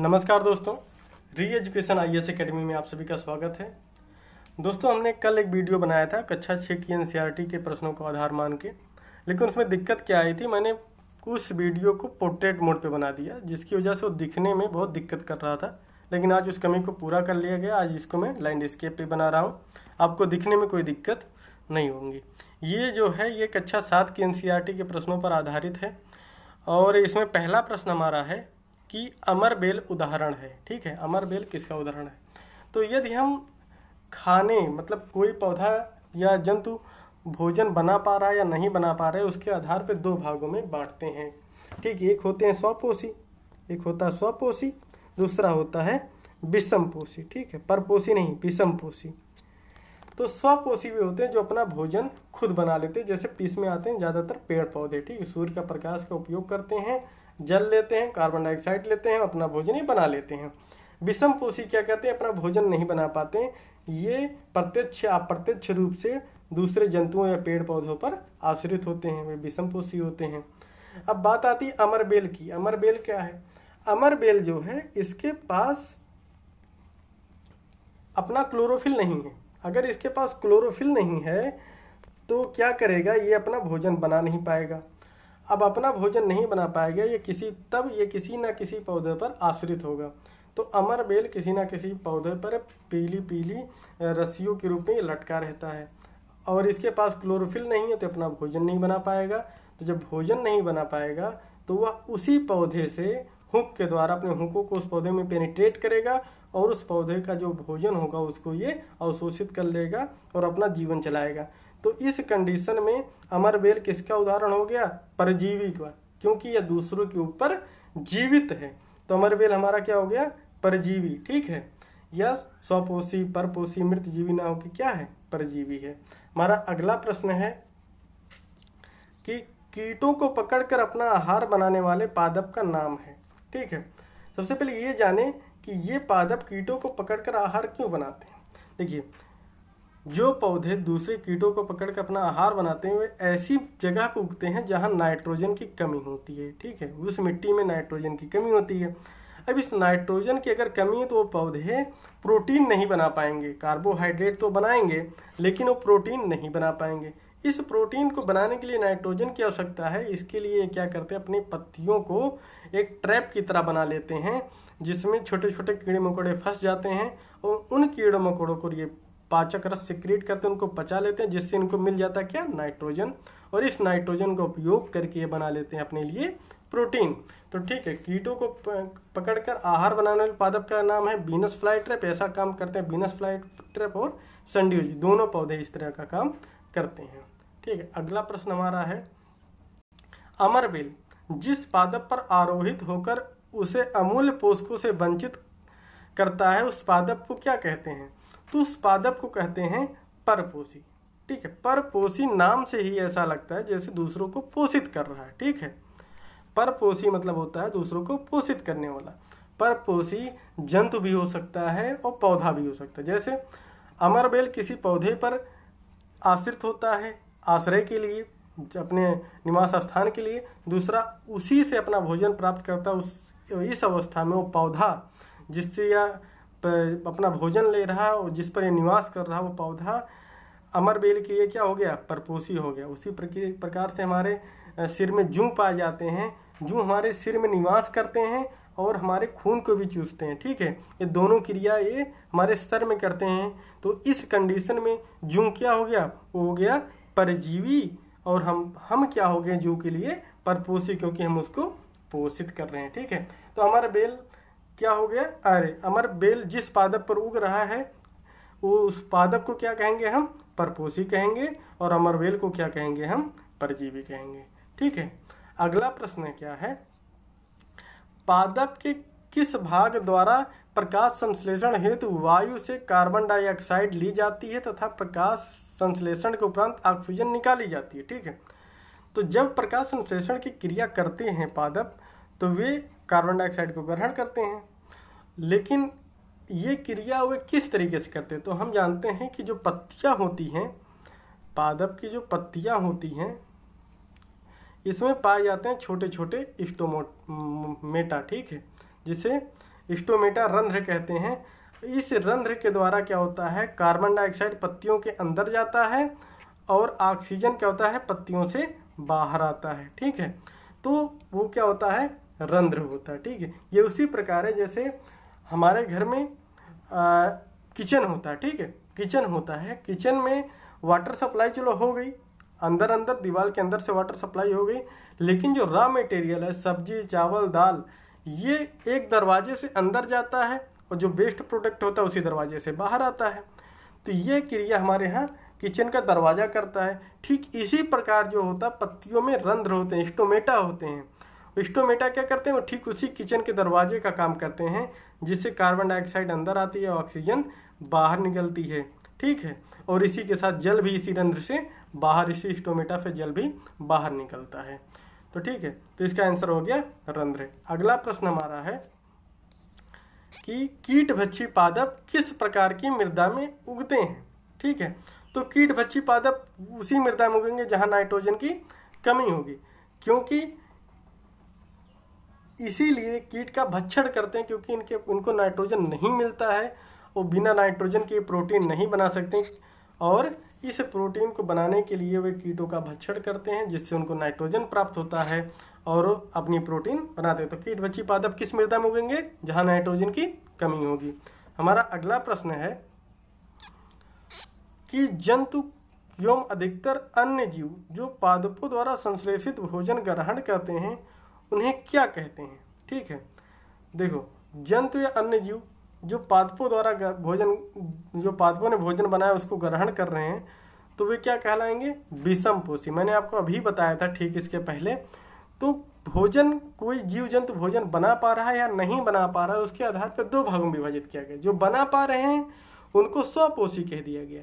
नमस्कार दोस्तों री एजुकेशन आई एस अकेडमी में आप सभी का स्वागत है दोस्तों हमने कल एक वीडियो बनाया था कक्षा छः की एनसीईआरटी e के प्रश्नों को आधार मान के लेकिन उसमें दिक्कत क्या आई थी मैंने उस वीडियो को पोर्ट्रेट मोड पे बना दिया जिसकी वजह से वो दिखने में बहुत दिक्कत कर रहा था लेकिन आज उस कमी को पूरा कर लिया गया आज इसको मैं लैंडस्केप पर बना रहा हूँ आपको दिखने में कोई दिक्कत नहीं होंगी ये जो है ये कक्षा सात की एन e के प्रश्नों पर आधारित है और इसमें पहला प्रश्न हमारा है कि अमर बेल उदाहरण है ठीक है अमर बेल किसका उदाहरण है तो यदि हम खाने मतलब कोई पौधा या जंतु भोजन बना पा रहा है या नहीं बना पा रहा है उसके आधार पर दो भागों में बांटते हैं ठीक एक होते हैं स्वपोषी एक होता है स्वपोषी दूसरा होता है विषम पोषी ठीक है परपोषी नहीं विषम पोषी तो स्वपोषी भी होते हैं जो अपना भोजन खुद बना लेते हैं जैसे पीस में आते हैं ज़्यादातर पेड़ पौधे ठीक है सूर्य का प्रकाश का उपयोग करते हैं जल लेते हैं कार्बन डाइऑक्साइड लेते हैं अपना भोजन ही बना लेते हैं विषम पोषी क्या कहते हैं अपना भोजन नहीं बना पाते ये प्रत्यक्ष अप्रत्यक्ष रूप से दूसरे जंतुओं या पेड़ पौधों पर आश्रित होते हैं वे विषम पोषी होते हैं अब बात आती है अमरबेल की अमरबेल क्या है अमरबेल जो है इसके पास अपना क्लोरोफिल नहीं है अगर इसके पास क्लोरोफिल नहीं है तो क्या करेगा ये अपना भोजन बना नहीं पाएगा अब अपना भोजन नहीं बना पाएगा ये किसी तब ये किसी न किसी पौधे पर आश्रित होगा तो अमर बेल किसी न किसी पौधे पर पीली पीली रस्सियों के रूप में लटका रहता है और इसके पास क्लोरोफिल नहीं है तो अपना भोजन नहीं बना पाएगा तो जब भोजन नहीं बना पाएगा तो वह उसी पौधे से हुक के द्वारा अपने हुकों को उस पौधे में पेनिट्रेट करेगा और उस पौधे का जो भोजन होगा उसको ये अवशोषित कर लेगा और अपना जीवन चलाएगा तो इस कंडीशन में अमर बेल किसका उदाहरण हो गया परजीवी का क्योंकि यह दूसरों के ऊपर जीवित है तो अमर बेल हमारा क्या हो गया परजीवी ठीक है यह स्वपोषी परपोषी जीवी ना होकर क्या है परजीवी है हमारा अगला प्रश्न है कि कीटों को पकड़कर अपना आहार बनाने वाले पादप का नाम है ठीक है सबसे पहले ये जाने कि ये पादप कीटों को पकड़कर आहार क्यों बनाते हैं देखिए जो पौधे दूसरे कीटों को पकड़कर अपना आहार बनाते हैं वे ऐसी जगह पर उगते हैं जहाँ नाइट्रोजन की कमी होती है ठीक है उस मिट्टी में नाइट्रोजन की कमी होती है अब इस नाइट्रोजन की अगर कमी है तो वो पौधे प्रोटीन नहीं बना पाएंगे कार्बोहाइड्रेट तो बनाएंगे लेकिन वो प्रोटीन नहीं बना पाएंगे इस प्रोटीन को बनाने के लिए नाइट्रोजन की आवश्यकता है इसके लिए क्या करते हैं अपनी पत्तियों को एक ट्रैप की तरह बना लेते हैं जिसमें छोटे छोटे कीड़े मकोड़े फंस जाते हैं और उन कीड़े मकोड़ों को ये पाचक रस सिक्रिएट करते हैं उनको पचा लेते हैं जिससे इनको मिल जाता है क्या नाइट्रोजन और इस नाइट्रोजन का उपयोग करके ये बना लेते हैं अपने लिए प्रोटीन तो ठीक है कीटों को पकड़कर आहार बनाने वाले पादप का नाम है बीनस फ्लाई ट्रैप ऐसा काम करते हैं बीनस फ्लाई ट्रैप और संड्यूज दोनों पौधे इस तरह का काम करते हैं ठीक है अगला प्रश्न हमारा है अमरबिल जिस पादप पर आरोहित होकर उसे अमूल्य पोषकों से वंचित करता है उस पादप को क्या कहते हैं तो उस पादप को कहते हैं परपोषी ठीक है परपोषी नाम से ही ऐसा लगता है जैसे दूसरों को पोषित कर रहा है ठीक है परपोषी मतलब होता है दूसरों को पोषित करने वाला परपोषी जंतु भी हो सकता है और पौधा भी हो सकता है जैसे अमरबेल किसी पौधे पर आश्रित होता है आश्रय के लिए अपने निवास स्थान के लिए दूसरा उसी से अपना भोजन प्राप्त करता है उस इस अवस्था में वो पौधा जिससे या पर अपना भोजन ले रहा और जिस पर ये निवास कर रहा वो पौधा अमर बेल के लिए क्या हो गया परपोसी हो गया उसी प्रकार से हमारे सिर में जू पाए जाते हैं जूँ हमारे सिर में निवास करते हैं और हमारे खून को भी चूसते हैं ठीक है ये दोनों क्रिया ये हमारे सर में करते हैं तो इस कंडीशन में जूँ क्या हो गया वो हो गया परजीवी और हम हम क्या हो गए जू के लिए परपोसी क्योंकि हम उसको पोषित कर रहे हैं ठीक है तो हमारा बेल क्या हो गया अरे अमर बेल जिस पादप पर उग रहा है वो उस पादप को क्या कहेंगे हम परपोषी कहेंगे और अमर बेल को क्या कहेंगे हम परजीवी कहेंगे ठीक है अगला प्रश्न क्या है पादप के किस भाग द्वारा प्रकाश संश्लेषण हेतु वायु से कार्बन डाइऑक्साइड ली जाती है तथा प्रकाश संश्लेषण के उपरांत ऑक्सीजन निकाली जाती है ठीक है तो जब प्रकाश संश्लेषण की क्रिया करते हैं पादप तो वे कार्बन डाइऑक्साइड को ग्रहण करते हैं लेकिन ये क्रिया वे किस तरीके से करते हैं तो हम जानते हैं कि जो पत्तियाँ होती हैं पादप की जो पत्तियाँ होती हैं इसमें पाए जाते हैं छोटे छोटे स्टोमोमेटा ठीक है जिसे इस्टोमेटा रंध्र कहते हैं इस रंध्र के द्वारा क्या होता है कार्बन डाइऑक्साइड पत्तियों के अंदर जाता है और ऑक्सीजन क्या होता है पत्तियों से बाहर आता है ठीक है तो वो क्या होता है रंध्र होता है ठीक है ये उसी प्रकार है जैसे हमारे घर में किचन होता है ठीक है किचन होता है किचन में वाटर सप्लाई चलो हो गई अंदर अंदर दीवार के अंदर से वाटर सप्लाई हो गई लेकिन जो रॉ मटेरियल है सब्जी चावल दाल ये एक दरवाजे से अंदर जाता है और जो वेस्ट प्रोडक्ट होता है उसी दरवाजे से बाहर आता है तो ये क्रिया हमारे यहाँ किचन का दरवाज़ा करता है ठीक इसी प्रकार जो होता है पत्तियों में रंध्र होते हैं स्टोमेटा होते हैं स्टोमेटा क्या करते हैं वो ठीक उसी किचन के दरवाजे का काम करते हैं जिससे कार्बन डाइऑक्साइड अंदर आती है ऑक्सीजन बाहर निकलती है ठीक है और इसी के साथ जल भी इसी रंध्र से बाहर इसी स्टोमेटा से जल भी बाहर निकलता है तो ठीक है तो इसका आंसर हो गया रंध्र अगला प्रश्न हमारा है कि कीट भच्छी पादप किस प्रकार की मृदा में उगते हैं ठीक है तो कीट भच्छी पादप उसी मृदा में उगेंगे जहाँ नाइट्रोजन की कमी होगी क्योंकि इसीलिए कीट का भक्षण करते हैं क्योंकि इनके उनको नाइट्रोजन नहीं मिलता है वो बिना नाइट्रोजन के प्रोटीन नहीं बना सकते और इस प्रोटीन को बनाने के लिए वे कीटों का भक्षण करते हैं जिससे उनको नाइट्रोजन प्राप्त होता है और अपनी प्रोटीन बनाते हैं तो कीट बच्ची पादप किस मृदा में उगेंगे जहाँ नाइट्रोजन की कमी होगी हमारा अगला प्रश्न है कि जंतु एवं अधिकतर अन्य जीव जो पादपों द्वारा संश्लेषित भोजन ग्रहण करते हैं उन्हें क्या कहते हैं ठीक है देखो जंतु या अन्य जीव जो पादपों द्वारा भोजन जो पादपों ने भोजन बनाया उसको ग्रहण कर रहे हैं तो वे क्या कहलाएंगे विषम पोषी मैंने आपको अभी बताया था ठीक इसके पहले तो भोजन कोई जीव जंतु भोजन बना पा रहा है या नहीं बना पा रहा है उसके आधार पर दो भागों में विभाजित किया गया जो बना पा रहे हैं उनको स्वपोषी कह दिया गया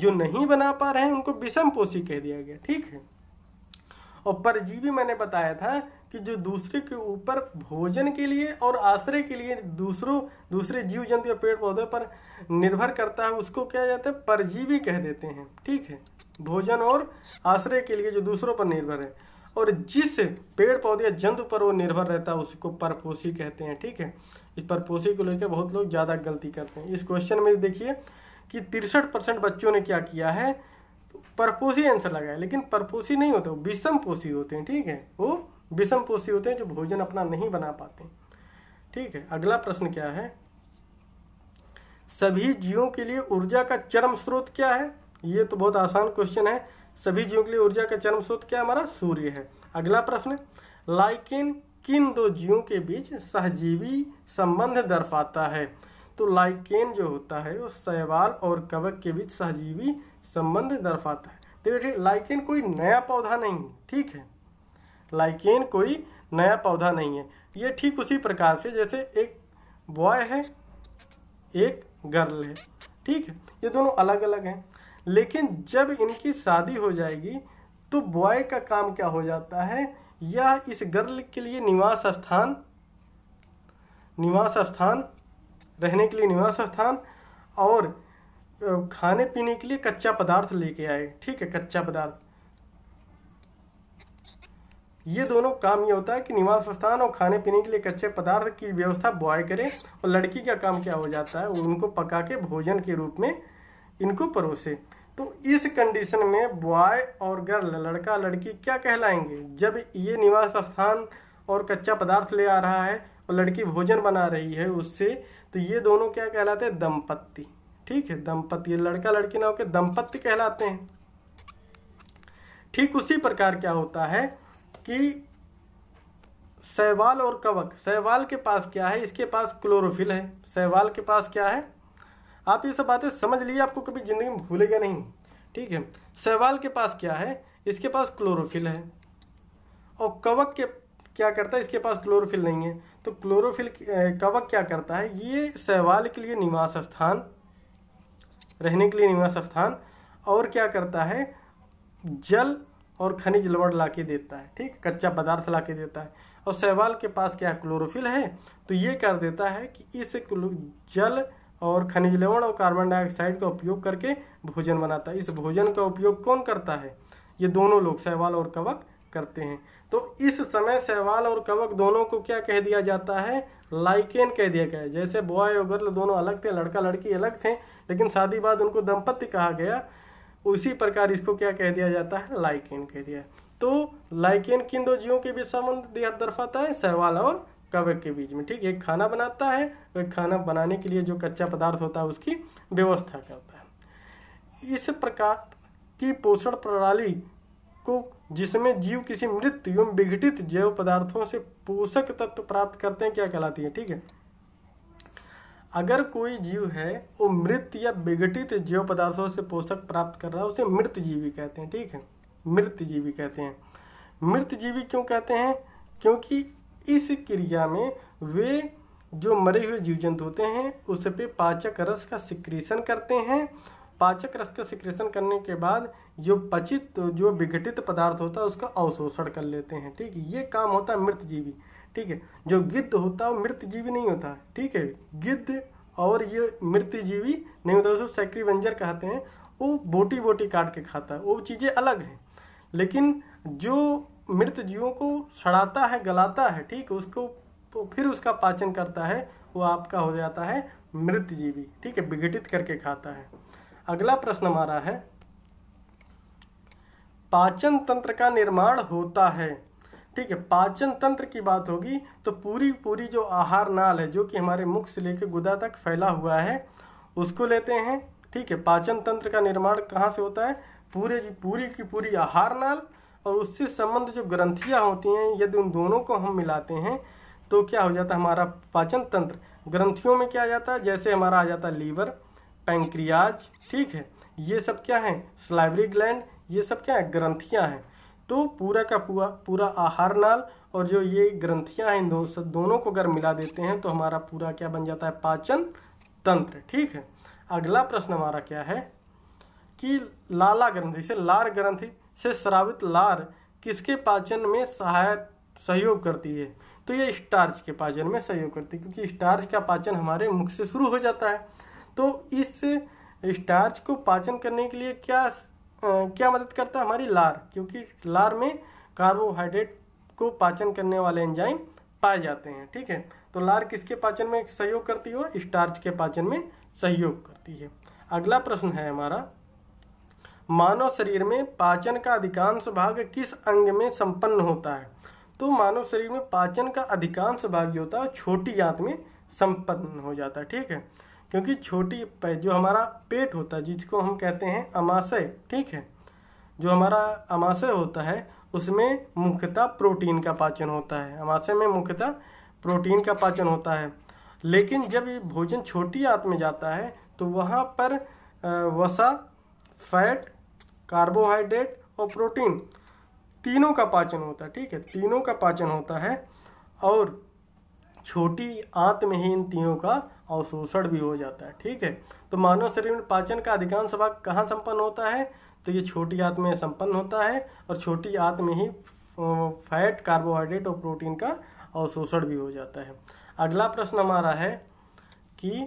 जो नहीं बना पा रहे हैं उनको विषम पोषी कह दिया गया ठीक है और परजीवी मैंने बताया था कि जो दूसरे के ऊपर भोजन के लिए और आश्रय के लिए दूसरों दूसरे जीव जंतु या पेड़ पौधों पर निर्भर करता है उसको क्या जाता है परजीवी कह देते हैं ठीक है भोजन और आश्रय के लिए जो दूसरों पर निर्भर है और जिस पेड़ पौधे या जंतु पर वो निर्भर रहता है उसको परपोषी कहते हैं ठीक है इस परपोषी को लेकर बहुत लोग ज़्यादा गलती करते हैं इस क्वेश्चन में देखिए कि तिरसठ परसेंट बच्चों ने क्या किया है परपोषी आंसर लगाया लेकिन परपोषी नहीं होते वो विषम पोषी होते हैं ठीक है वो विषम पोषी होते हैं जो भोजन अपना नहीं बना पाते ठीक है अगला प्रश्न क्या है सभी जीवों के लिए ऊर्जा का चरम स्रोत क्या है ये तो बहुत आसान क्वेश्चन है सभी जीवों के लिए ऊर्जा का चरम स्रोत क्या हमारा सूर्य है अगला प्रश्न लाइकेन किन दो जीवों के बीच सहजीवी संबंध दर्शाता है तो लाइकेन जो होता है वो शैवाल और कवक के बीच सहजीवी संबंध दर्शाता है तो देखिए लाइकेन कोई नया पौधा नहीं ठीक है लाइकेन कोई नया पौधा नहीं है ये ठीक उसी प्रकार से जैसे एक बॉय है एक गर्ल है ठीक है ये दोनों अलग अलग हैं लेकिन जब इनकी शादी हो जाएगी तो बॉय का काम क्या हो जाता है यह इस गर्ल के लिए निवास स्थान निवास स्थान रहने के लिए निवास स्थान और खाने पीने के लिए कच्चा पदार्थ लेके आए ठीक है कच्चा पदार्थ ये दोनों काम ये होता है कि निवास स्थान और खाने पीने के लिए कच्चे पदार्थ की व्यवस्था बॉय करें और लड़की का काम क्या हो जाता है उनको पका के भोजन के रूप में इनको परोसे तो इस कंडीशन में बॉय और गर्ल लड़का लड़की क्या कहलाएंगे जब ये निवास स्थान और कच्चा पदार्थ ले आ रहा है और लड़की भोजन बना रही है उससे तो ये दोनों क्या कहलाते हैं दंपत्ति ठीक है दंपत्ति लड़का लड़की ना होकर दंपत्ति कहलाते हैं ठीक उसी प्रकार क्या होता है कि सहवाल और कवक सहवाल के पास क्या है इसके पास क्लोरोफिल है सहवाल के पास क्या है आप ये सब बातें समझ लीजिए आपको कभी ज़िंदगी में भूलेगा नहीं ठीक है सहवाल के पास क्या है इसके पास क्लोरोफिल है और कवक के क्या करता है इसके पास क्लोरोफिल नहीं है तो क्लोरोफिल कवक क्या करता है ये सहवाल के लिए निवास स्थान रहने के लिए निवास स्थान और क्या करता है जल और खनिज लवण ला के देता है ठीक कच्चा पदार्थ ला के देता है और सहवाल के पास क्या क्लोरोफिल है तो ये कर देता है कि इस जल और खनिज लवण और कार्बन डाइऑक्साइड का उपयोग करके भोजन बनाता है इस भोजन का उपयोग कौन करता है ये दोनों लोग शैवाल और कवक करते हैं तो इस समय शैवाल और कवक दोनों को क्या कह दिया जाता है लाइकेन कह दिया गया जैसे बॉय और गर्ल दोनों अलग थे लड़का लड़की अलग थे लेकिन शादी बाद उनको दंपत्ति कहा गया उसी प्रकार इसको क्या कह दिया जाता है लाइकेन कह दिया तो लाइकेन किन दो जीवों के बीच संबंध दर्शाता है सहवाल और कवक के बीच में ठीक है खाना बनाता है और खाना बनाने के लिए जो कच्चा पदार्थ होता है उसकी व्यवस्था करता है इस प्रकार की पोषण प्रणाली को जिसमें जीव किसी मृत एवं विघटित जैव पदार्थों से पोषक तत्व प्राप्त करते हैं क्या कहलाती है ठीक है अगर कोई जीव है वो मृत या विघटित जीव पदार्थों से पोषक प्राप्त कर रहा है उसे मृत जीवी कहते हैं ठीक है मृत जीवी कहते हैं मृत जीवी क्यों कहते हैं क्योंकि इस क्रिया में वे जो मरे हुए जीव जंतु होते हैं उस पर पाचक रस का सिक्रेशन करते हैं पाचक रस का सिक्रेशन करने के बाद जो पचित जो विघटित पदार्थ होता है उसका अवशोषण कर लेते हैं ठीक ये काम होता है मृत जीवी ठीक है जो गिद्ध होता है मृत जीवी नहीं होता ठीक है गिद्ध और ये मृत जीवी नहीं होता उसको सेक्रीवेंजर कहते हैं वो बोटी बोटी काट के खाता है वो चीज़ें अलग हैं लेकिन जो मृत जीवों को सड़ाता है गलाता है ठीक उसको तो फिर उसका पाचन करता है वो आपका हो जाता है मृत जीवी ठीक है विघटित करके खाता है अगला प्रश्न हमारा है पाचन तंत्र का निर्माण होता है ठीक है पाचन तंत्र की बात होगी तो पूरी पूरी जो आहार नाल है जो कि हमारे मुख से लेकर गुदा तक फैला हुआ है उसको लेते हैं ठीक है पाचन तंत्र का निर्माण कहाँ से होता है पूरे पूरी की पूरी आहार नाल और उससे संबंध जो ग्रंथियाँ होती हैं यदि उन दोनों को हम मिलाते हैं तो क्या हो जाता है हमारा पाचन तंत्र ग्रंथियों में क्या आ जाता है जैसे हमारा आ जाता है लीवर पैंक्रियाज ठीक है ये सब क्या है स्लाइवरी ग्लैंड ये सब क्या है ग्रंथियाँ हैं तो पूरा का पूरा पूरा आहार नाल और जो ये ग्रंथियां हैं दो, दोनों को अगर मिला देते हैं तो हमारा पूरा क्या बन जाता है पाचन तंत्र ठीक है अगला प्रश्न हमारा क्या है कि लाला ग्रंथि से लार ग्रंथि से श्रावित लार किसके पाचन में सहायक सहयोग करती है तो ये स्टार्च के पाचन में सहयोग करती है क्योंकि स्टार्च का पाचन हमारे मुख से शुरू हो जाता है तो इस स्टार्च को पाचन करने के लिए क्या क्या मदद करता है हमारी लार क्योंकि लार में कार्बोहाइड्रेट को पाचन करने वाले एंजाइम पाए जाते हैं ठीक है तो लार किसके पाचन में सहयोग करती है स्टार्च के पाचन में सहयोग करती है अगला प्रश्न है हमारा मानव शरीर में पाचन का अधिकांश भाग किस अंग में संपन्न होता है तो मानव शरीर में पाचन का अधिकांश भाग जो होता है छोटी आंत में संपन्न हो जाता है ठीक है क्योंकि छोटी जो हमारा पेट होता है जिसको हम कहते हैं अमाशय ठीक है जो हमारा अमाशय होता है उसमें मुख्यतः प्रोटीन का पाचन होता है अमाशय में मुख्यतः प्रोटीन का पाचन होता है लेकिन जब ये भोजन छोटी आंत में जाता है तो वहाँ पर वसा फैट कार्बोहाइड्रेट और प्रोटीन तीनों का पाचन होता है ठीक है तीनों का पाचन होता है और छोटी आंत में ही इन तीनों का अवशोषण भी हो जाता है ठीक है तो मानव शरीर में पाचन का अधिकांश भाग कहाँ संपन्न होता है तो ये छोटी आत में संपन्न होता है और छोटी आत में ही फैट कार्बोहाइड्रेट और प्रोटीन का अवशोषण भी हो जाता है अगला प्रश्न हमारा है कि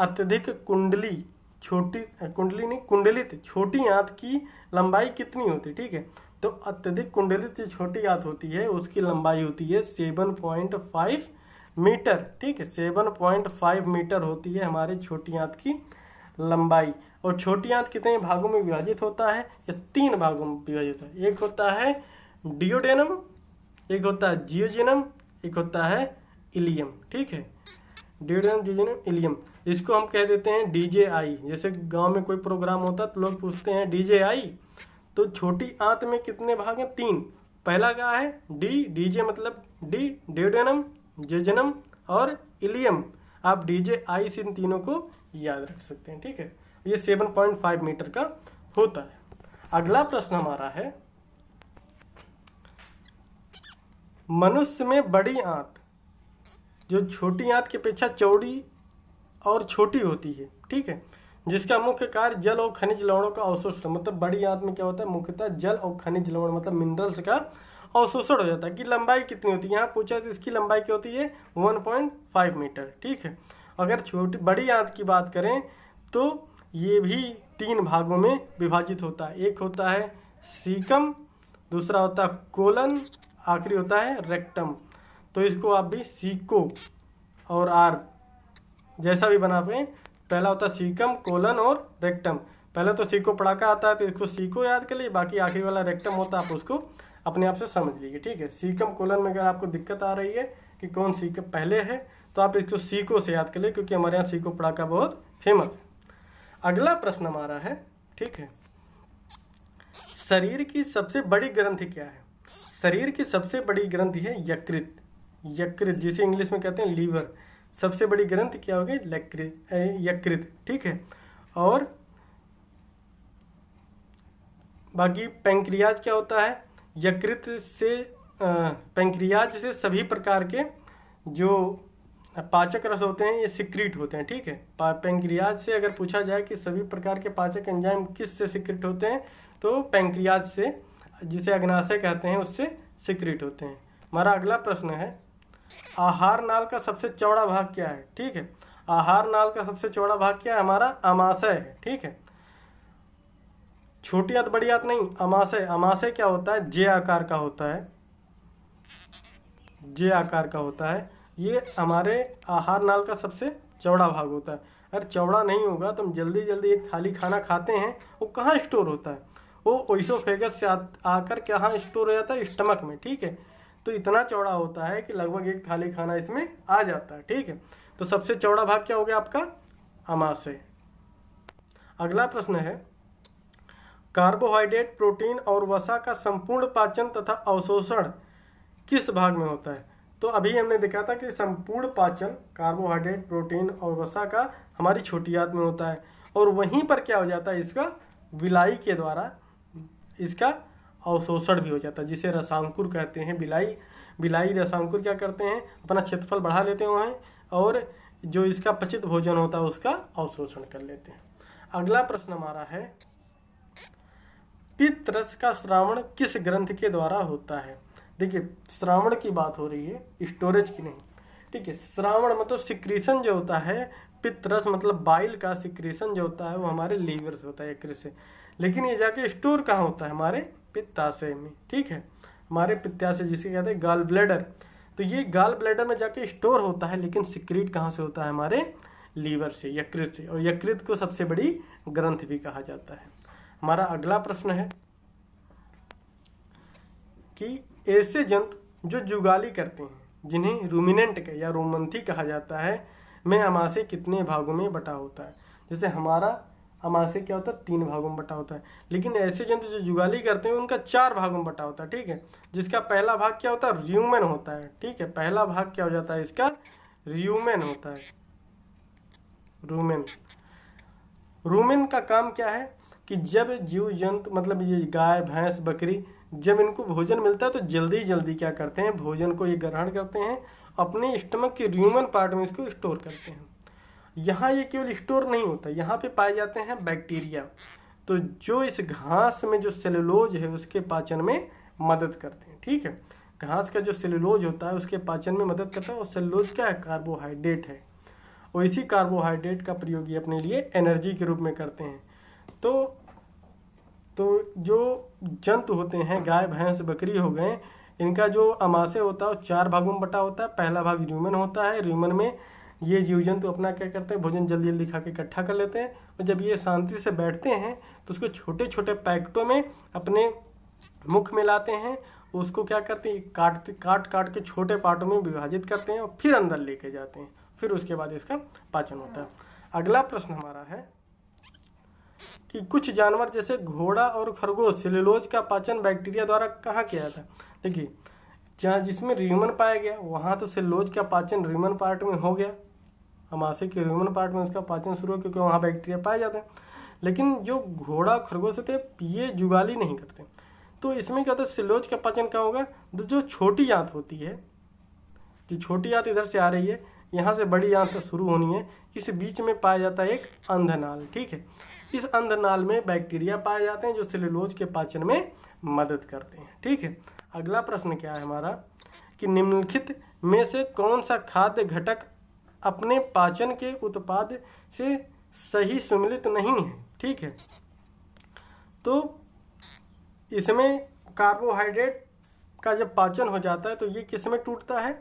अत्यधिक कुंडली छोटी कुंडली नहीं कुंडलित छोटी आंत की लंबाई कितनी होती है ठीक है तो अत्यधिक कुंडलित जो छोटी आंत होती है उसकी लंबाई होती है सेवन पॉइंट फाइव मीटर ठीक है सेवन पॉइंट फाइव मीटर होती है हमारे छोटी आंत की लंबाई और छोटी आंत कितने भागों में विभाजित होता है या तीन भागों में विभाजित होता है एक होता है डियोडेनम एक होता है जियोजेनम एक होता है इलियम ठीक है डियोडेनम जियोजेनम इलियम इसको हम कह देते हैं डीजे आई जैसे गांव में कोई प्रोग्राम होता है तो लोग पूछते हैं जे आई तो छोटी आंत में कितने भाग हैं तीन पहला क्या है डी डीजे मतलब डी डियोडेनम जेजनम और इलियम आप डीजे आइस इन तीनों को याद रख सकते हैं ठीक है ये 7.5 मीटर का होता है अगला प्रश्न हमारा है मनुष्य में बड़ी आंत जो छोटी आंत की अपेक्षा चौड़ी और छोटी होती है ठीक है जिसका मुख्य कार्य जल और खनिज लवणों का अवशोषण मतलब बड़ी आंत में क्या होता है मुख्यतः जल और खनिज लवण मतलब मिनरल्स का अवशोषण हो जाता है कि लंबाई कितनी होती है यहाँ पूछा तो इसकी लंबाई क्या होती है 1.5 मीटर ठीक है अगर छोटी बड़ी आंत की बात करें तो ये भी तीन भागों में विभाजित होता है एक होता है सीकम दूसरा होता है कोलन आखिरी होता है रेक्टम तो इसको आप भी सीको और आर जैसा भी बना पाए पहला होता है सीकम कोलन और रेक्टम पहले तो सीको पड़ाका आता है तो इसको सीको याद कर लिए बाकी आखिरी वाला रेक्टम होता है आप उसको अपने आप से समझ लीजिए ठीक है सीकम कोलन में अगर आपको दिक्कत आ रही है कि कौन सीकम पहले है तो आप इसको सीको से याद कर लें क्योंकि हमारे यहाँ सीको पड़ाका बहुत फेमस है अगला प्रश्न हमारा है ठीक है शरीर की सबसे बड़ी ग्रंथि क्या है शरीर की सबसे बड़ी ग्रंथि है यकृत यकृत जिसे इंग्लिश में कहते हैं लीवर सबसे बड़ी ग्रंथ क्या होगी लकृत यकृत ठीक है और बाकी पेंक्रियाज क्या होता है यकृत से पेंक्रियाज से सभी प्रकार के जो पाचक रस होते हैं ये सिक्रीट होते हैं ठीक है पेंक्रियाज से अगर पूछा जाए कि सभी प्रकार के पाचक एंजाइम किस से सिक्रीट होते हैं तो पेंक्रियाज से जिसे अग्नाशय कहते हैं उससे सिक्रीट होते हैं हमारा अगला प्रश्न है आहार नाल का सबसे चौड़ा भाग क्या है ठीक है आहार नाल का सबसे चौड़ा भाग क्या है हमारा आमाशय है ठीक है छोटी आंत बड़ी आंत नहीं अमाशय अमाशय क्या होता है जे आकार का होता है जे आकार का होता है ये हमारे आहार नाल का सबसे चौड़ा भाग होता है अगर चौड़ा नहीं होगा तो हम जल्दी जल्दी एक थाली खाना खाते हैं वो कहाँ स्टोर होता है वो ओइसोफेगस से आ, आकर कहाँ स्टोर हो जाता है स्टमक में ठीक है तो इतना चौड़ा होता है कि लगभग एक थाली खाना इसमें आ जाता है ठीक है तो सबसे चौड़ा भाग क्या हो गया आपका अमाशय अगला प्रश्न है कार्बोहाइड्रेट प्रोटीन और वसा का संपूर्ण पाचन तथा अवशोषण किस भाग में होता है तो अभी हमने देखा था कि संपूर्ण पाचन कार्बोहाइड्रेट प्रोटीन और वसा का हमारी छोटी याद में होता है और वहीं पर क्या हो जाता है इसका विलाई के द्वारा इसका अवशोषण भी हो जाता है जिसे रसांकुर कहते हैं बिलाई बिलाई रसांकुर क्या करते हैं अपना क्षेत्रफल बढ़ा लेते हैं और जो इसका पचित भोजन होता है उसका अवशोषण कर लेते हैं अगला प्रश्न हमारा है पितरस का श्रावण किस ग्रंथ के द्वारा होता है देखिए श्रावण की बात हो रही है स्टोरेज की नहीं ठीक है श्रावण मतलब सिक्रीशन जो होता है पितरस मतलब बाइल का सिक्रीशन जो होता है वो हमारे लीवर से होता है यकृत से लेकिन ये जाके स्टोर कहाँ होता है हमारे पित्ताशय में ठीक है हमारे पित्ताशय जिसे कहते हैं गाल ब्लेडर तो ये गाल ब्लेडर में जाके स्टोर होता है लेकिन सिक्रीट कहाँ से होता है हमारे लीवर से यकृत से और यकृत को सबसे बड़ी ग्रंथ भी कहा जाता है हमारा अगला प्रश्न है कि ऐसे जंतु जो जुगाली करते हैं जिन्हें रूमिनेंट या रोमंथी कहा जाता है में अमाशय कितने भागों में बटा होता है जैसे हमारा अमाशय क्या होता है तीन भागों में बटा होता है लेकिन ऐसे जंतु जो जुगाली करते हैं उनका चार भागों में बटा होता है ठीक है जिसका पहला भाग क्या होता है र्यूमेन होता है ठीक है पहला भाग क्या हो जाता है इसका र्यूमेन होता है रूमेन रूमेन का काम क्या है कि जब जीव जंतु मतलब ये गाय भैंस बकरी जब इनको भोजन मिलता है तो जल्दी जल्दी क्या करते हैं भोजन को ये ग्रहण करते हैं अपने स्टमक के र्यूमन पार्ट में इसको स्टोर करते हैं यहाँ ये केवल स्टोर नहीं होता यहाँ पे पाए जाते हैं बैक्टीरिया तो जो इस घास में जो सेलुलोज है उसके पाचन में मदद करते हैं ठीक है घास का जो सेलुलोज होता है उसके पाचन में मदद करता है और सेलुलोज क्या है कार्बोहाइड्रेट है और इसी कार्बोहाइड्रेट का प्रयोग ये अपने लिए एनर्जी के रूप में करते हैं तो तो जो जंतु होते हैं गाय भैंस बकरी हो गए इनका जो अमाशय होता है वो चार भागों में बटा होता है पहला भाग र्यूमन होता है र्यूमन में ये जीव जंतु अपना क्या करते हैं भोजन जल्दी जल्दी खा के इकट्ठा कर लेते हैं और जब ये शांति से बैठते हैं तो उसको छोटे छोटे पैकेटों में अपने मुख में लाते हैं उसको क्या करते हैं काट काट काट के छोटे पार्टों में विभाजित करते हैं और फिर अंदर लेके जाते हैं फिर उसके बाद इसका पाचन होता है अगला प्रश्न हमारा है कि कुछ जानवर जैसे घोड़ा और खरगोश सिलोज का पाचन बैक्टीरिया द्वारा कहाँ किया था देखिए जहाँ जिसमें रिमन पाया गया वहाँ तो सेलुलोज का पाचन रिमन पार्ट में हो गया आशे के र्यूमन पार्ट में उसका पाचन शुरू हो क्योंकि वहाँ बैक्टीरिया पाए जाते हैं लेकिन जो घोड़ा खरगोश होते ये जुगाली नहीं करते तो इसमें क्या होता है सिलोज का पाचन क्या होगा तो जो छोटी आंत होती है जो छोटी आंत इधर से आ रही है यहाँ से बड़ी आंत शुरू होनी है इस बीच में पाया जाता है एक अंधनाल ठीक है इस अंधनाल में बैक्टीरिया पाए जाते हैं जो सिलोज के पाचन में मदद करते हैं ठीक है अगला प्रश्न क्या है हमारा कि निम्नलिखित में से कौन सा खाद्य घटक अपने पाचन के उत्पाद से सही सुमिलित नहीं है ठीक है तो इसमें कार्बोहाइड्रेट का जब पाचन हो जाता है तो ये किस में टूटता है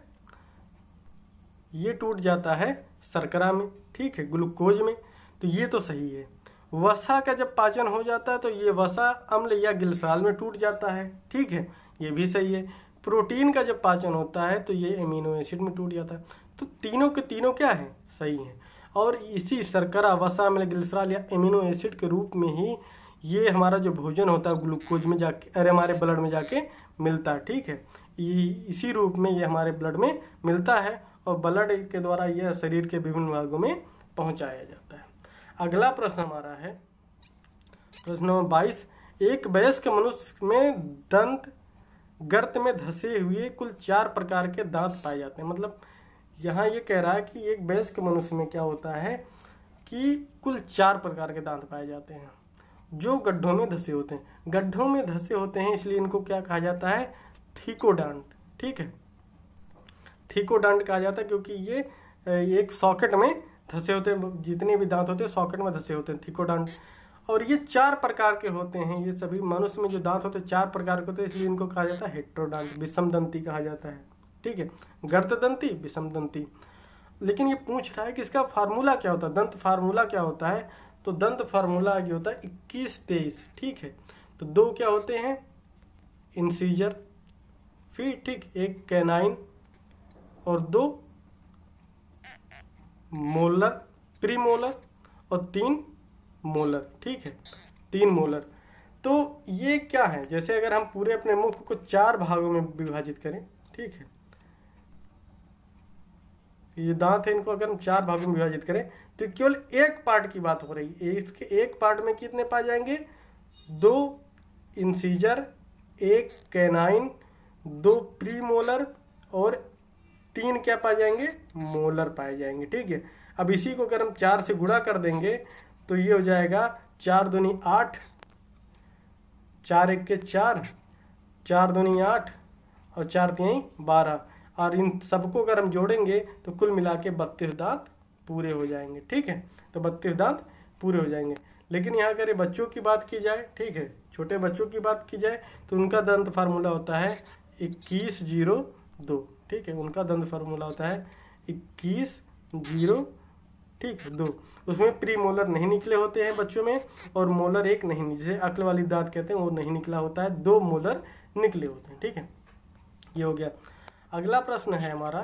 ये टूट जाता है शर्करा में ठीक है ग्लूकोज में तो ये तो सही है वसा का जब पाचन हो जाता है तो ये वसा अम्ल या गिलसाल में टूट जाता है ठीक है ये भी सही है प्रोटीन का जब पाचन होता है तो ये एमिनो एसिड में टूट जाता है तो तीनों के तीनों क्या हैं सही हैं और इसी शर्करा वसा अम्ल गिलसराल या एमिनो एसिड के रूप में ही ये हमारा जो भोजन होता है ग्लूकोज में जाके अरे हमारे ब्लड में जाके मिलता है ठीक है ये इसी रूप में ये हमारे ब्लड में मिलता है और ब्लड के द्वारा यह शरीर के विभिन्न भागों में पहुंचाया जाता है अगला प्रश्न हमारा है प्रश्न नंबर बाईस एक वयस्क मनुष्य में दंत गर्त में धसे हुए कुल चार प्रकार के दांत पाए जाते हैं मतलब यहाँ ये कह रहा है कि एक वयस्क मनुष्य में क्या होता है कि कुल चार प्रकार के दांत पाए जाते हैं जो गड्ढों में धसे होते हैं गड्ढों में धसे होते हैं इसलिए इनको क्या कहा जाता है थीकोडांट ठीक है ठीकोडांट कहा जाता है क्योंकि ये एक सॉकेट में धसे होते हैं जितने भी दांत होते हैं सॉकेट में धसे होते हैं ठीकोडांट और ये चार प्रकार के होते हैं ये सभी मनुष्य में जो दांत होते हैं चार प्रकार के होते हैं इसलिए इनको कहा जाता है हेट्रोडांड विषम दंती कहा जाता है ठीक है दंती विषम दंती लेकिन ये पूछ रहा है कि इसका फार्मूला क्या होता है दंत फार्मूला क्या होता है तो दंत फार्मूला आगे होता है इक्कीस तेईस ठीक है तो दो क्या होते हैं इंसीजर फिर ठीक एक कैनाइन और दो मोलर प्रीमोलर और तीन मोलर ठीक है तीन मोलर तो ये क्या है जैसे अगर हम पूरे अपने मुख को चार भागों में विभाजित करें ठीक है ये दांत है इनको अगर हम चार भागों में विभाजित करें तो केवल एक पार्ट की बात हो रही है इसके एक पार्ट में कितने पाए जाएंगे दो इंसीजर एक कैनाइन दो प्रीमोलर और तीन क्या पाए जाएंगे मोलर पाए जाएंगे ठीक है अब इसी को अगर हम चार से गुणा कर देंगे तो ये हो जाएगा चार दुनी आठ चार एक के चार चार दुनी आठ और चार तीन बारह और इन सबको अगर हम जोड़ेंगे तो कुल मिला के बत्तीस दांत पूरे हो जाएंगे ठीक है तो बत्तीस दांत पूरे हो जाएंगे लेकिन यहाँ अगर बच्चों की बात की जाए ठीक है छोटे बच्चों की बात की जाए तो उनका दंत फार्मूला होता है इक्कीस जीरो दो ठीक है उनका दंड फार्मूला होता है इक्कीस जीरो ठीक है दो उसमें प्री मोलर नहीं निकले होते हैं बच्चों में और मोलर एक नहीं जिसे अकल वाली दांत कहते हैं वो नहीं निकला होता है दो मोलर निकले होते हैं ठीक है ये हो गया अगला प्रश्न है हमारा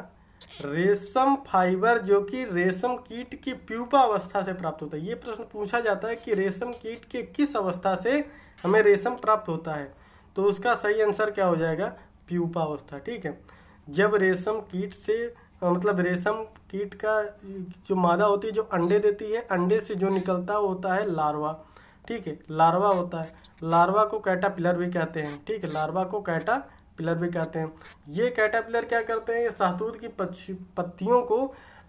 रेशम फाइबर जो कि रेशम कीट की प्यूपा अवस्था से प्राप्त होता है ये प्रश्न पूछा जाता है कि रेशम कीट के किस अवस्था से हमें रेशम प्राप्त होता है तो उसका सही आंसर क्या हो जाएगा प्यूपा अवस्था ठीक है जब रेशम कीट से मतलब रेशम कीट का जो मादा होती है जो अंडे देती है अंडे से जो निकलता है होता है लार्वा ठीक है लार्वा होता है लार्वा को कैटापिलर भी कहते हैं ठीक है लार्वा को कैटा पिलर भी कहते हैं ये कैटापिलर क्या करते हैं ये शहतूत की पत्तियों को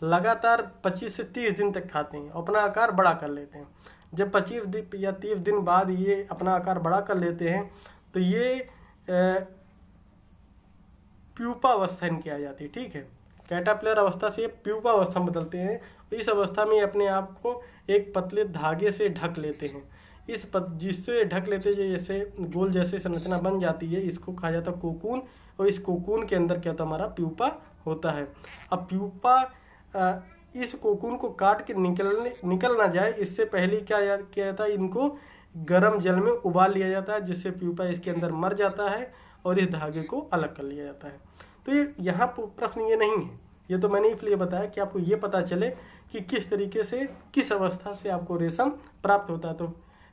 लगातार 25 से 30 दिन तक खाते हैं अपना आकार बड़ा कर लेते हैं जब 25 दिन या 30 दिन बाद ये अपना आकार बड़ा कर लेते हैं तो ये अवस्था इनकी आ जाती है ठीक है कैटापिलर अवस्था से ये अवस्था में बदलते हैं इस अवस्था में अपने आप को एक पतले धागे से ढक लेते हैं इस पत जिससे ढक लेते जैसे गोल जैसे संरचना बन जाती है इसको कहा जाता है कोकून और इस कोकून के अंदर क्या होता है हमारा प्यूपा होता है अब प्यूपा इस कोकून को काट के निकलने निकल ना जाए इससे पहले क्या किया जाता है इनको गर्म जल में उबाल लिया जाता है जिससे प्यूपा इसके अंदर मर जाता है और इस धागे को अलग कर लिया जाता है तो ये यहाँ प्रश्न ये नहीं है ये तो मैंने इसलिए बताया कि आपको ये पता चले कि किस तरीके से किस अवस्था से आपको रेशम प्राप्त होता है तो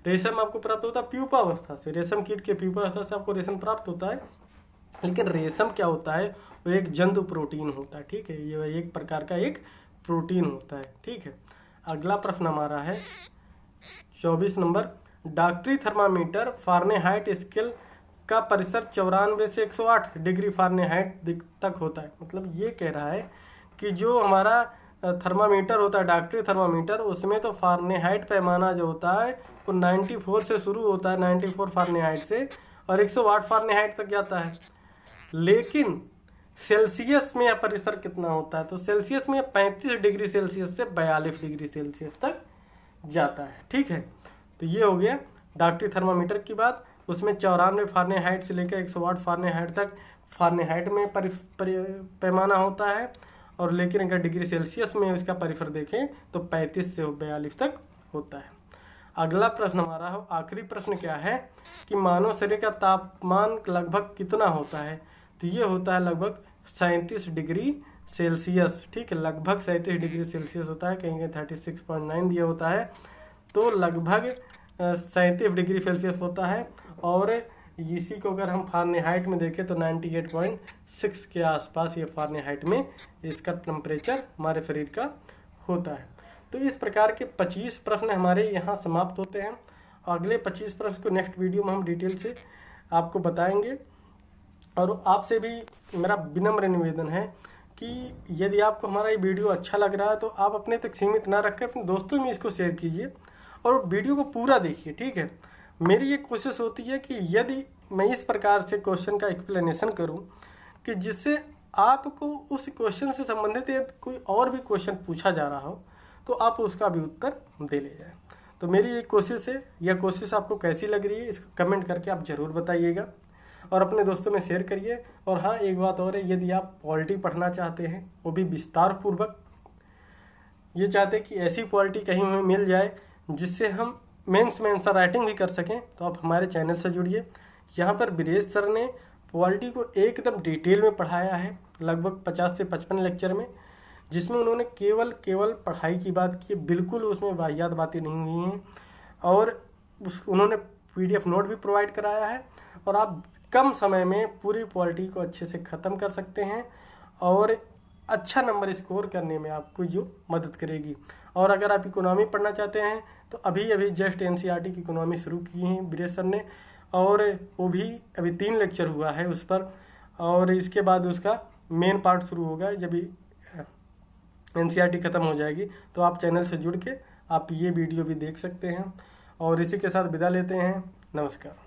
रेशम आपको प्राप्त होता है प्यूपा अवस्था से रेशम कीट के प्यूपा अवस्था से आपको रेशम प्राप्त होता है लेकिन रेशम क्या होता है वो एक जंतु प्रोटीन होता है ठीक है ये एक प्रकार का एक प्रोटीन होता है ठीक है अगला प्रश्न हमारा है चौबीस नंबर डॉक्टरी थर्मामीटर फारनेहाइट स्केल का परिसर चौरानवे से 108 डिग्री फारेनहाइट तक होता है मतलब ये कह रहा है कि जो हमारा थर्मामीटर होता है डॉक्टरी थर्मामीटर उसमें तो फारेनहाइट पैमाना जो होता है वो तो 94 से शुरू होता है 94 फारेनहाइट से और 108 फारेनहाइट तक जाता है लेकिन सेल्सियस में यह परिसर कितना होता है तो सेल्सियस में पैंतीस डिग्री सेल्सियस से बयालीस डिग्री सेल्सियस तक जाता है ठीक है तो ये हो गया डॉक्टरी थर्मामीटर की बात उसमें चौरानवे फारने हाइट से लेकर एक सौ आठ फारने हाइट तक फारने हाइट में परि, पर पैमाना होता है और लेकिन अगर डिग्री सेल्सियस में इसका परिफर देखें तो पैंतीस से बयालीस तक होता है अगला प्रश्न हमारा आखिरी प्रश्न क्या है कि मानव शरीर का तापमान लगभग कितना होता है तो ये होता है लगभग सैंतीस डिग्री सेल्सियस ठीक है लगभग सैंतीस डिग्री सेल्सियस होता है कहीं कहीं थर्टी सिक्स पॉइंट नाइन दिया होता है तो लगभग सैंतीस डिग्री सेल्सियस होता है और इसी को अगर हम फारनेहाइट में देखें तो 98.6 के आसपास ये फारनेहाइट में इसका टेम्परेचर हमारे शरीर का होता है तो इस प्रकार के 25 प्रश्न हमारे यहाँ समाप्त होते हैं अगले 25 प्रश्न को नेक्स्ट वीडियो में हम डिटेल से आपको बताएंगे और आपसे भी मेरा विनम्र निवेदन है कि यदि आपको हमारा ये वीडियो अच्छा लग रहा है तो आप अपने तक सीमित ना रखें अपने दोस्तों में इसको शेयर कीजिए और वीडियो को पूरा देखिए ठीक है मेरी ये कोशिश होती है कि यदि मैं इस प्रकार से क्वेश्चन का एक्सप्लेनेशन करूं कि जिससे आपको उस क्वेश्चन से संबंधित यदि कोई और भी क्वेश्चन पूछा जा रहा हो तो आप उसका भी उत्तर दे ले जाए तो मेरी ये कोशिश है यह कोशिश आपको कैसी लग रही है इसको कमेंट करके आप ज़रूर बताइएगा और अपने दोस्तों में शेयर करिए और हाँ एक बात और है यदि आप पॉलिटी पढ़ना चाहते हैं वो भी विस्तार पूर्वक ये चाहते हैं कि ऐसी पॉलिटी कहीं हमें मिल जाए जिससे हम मेंस में आंसर राइटिंग भी कर सकें तो आप हमारे चैनल से जुड़िए यहाँ पर बिरेश सर ने पॉलिटी को एकदम डिटेल में पढ़ाया है लगभग पचास से पचपन लेक्चर में जिसमें उन्होंने केवल केवल पढ़ाई की बात की बिल्कुल उसमें वाहियात बातें नहीं हुई हैं और उस उन्होंने पीडीएफ नोट भी प्रोवाइड कराया है और आप कम समय में पूरी पॉलिटी को अच्छे से ख़त्म कर सकते हैं और अच्छा नंबर स्कोर करने में आपको जो मदद करेगी और अगर आप इकोनॉमी पढ़ना चाहते हैं तो अभी अभी जस्ट एन की इकोनॉमी शुरू की है ब्रेस सर ने और वो भी अभी तीन लेक्चर हुआ है उस पर और इसके बाद उसका मेन पार्ट शुरू होगा जब एन ख़त्म हो जाएगी तो आप चैनल से जुड़ के आप ये वीडियो भी देख सकते हैं और इसी के साथ विदा लेते हैं नमस्कार